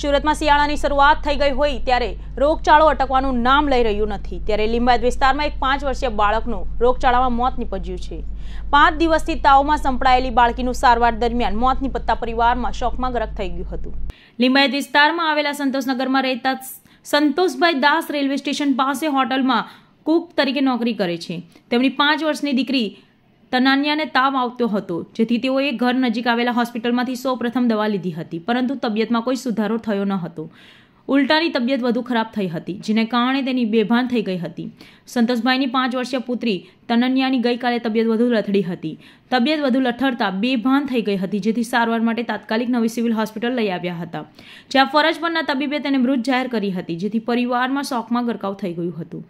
સુરતમાં શિયાળાની શરૂઆત થઈ ગઈ હોય ત્યારે રોગચાળો અટકવાનું નામ લઈ રહ્યું નથી ત્યારે લિંબાયત વિસ્તારમાં એક પાંચ વર્ષીય બાળકનું રોગચાળામાં મોત નીપજ્યું છે પાંચ દિવસથી તાવમાં સંપડાયેલી બાળકીનું સારવાર દરમિયાન મોત નીપજતા પરિવારમાં શોકમાં ગરક થઈ ગયું હતું લિંબાયત વિસ્તારમાં આવેલા સંતોષનગરમાં રહેતા સંતોષભાઈ દાસ રેલવે સ્ટેશન પાસે હોટલમાં કુક તરીકે નોકરી કરે છે તેમની પાંચ વર્ષની દીકરી તનાન્યાને તાવ આવતો હતો જેથી તેઓએ ઘર નજીક આવેલા હોસ્પિટલમાંથી સૌપ્રથમ દવા લીધી હતી પરંતુ તબિયતમાં કોઈ સુધારો થયો ન હતો ઉલટાની તબિયત વધુ ખરાબ થઈ હતી જેને કારણે તેની બેભાન થઈ ગઈ હતી સંતોષભાઈની પાંચ વર્ષીય પુત્રી તનન્યાની ગઈકાલે તબિયત વધુ લથડી હતી તબિયત વધુ લથડતા બેભાન થઈ ગઈ હતી જેથી સારવાર માટે તાત્કાલિક નવી સિવિલ હોસ્પિટલ લઈ આવ્યા હતા જ્યાં ફરજ પરના તબીબે તેને મૃત જાહેર કરી હતી જેથી પરિવારમાં શોકમાં ગરકાવ થઈ ગયું હતું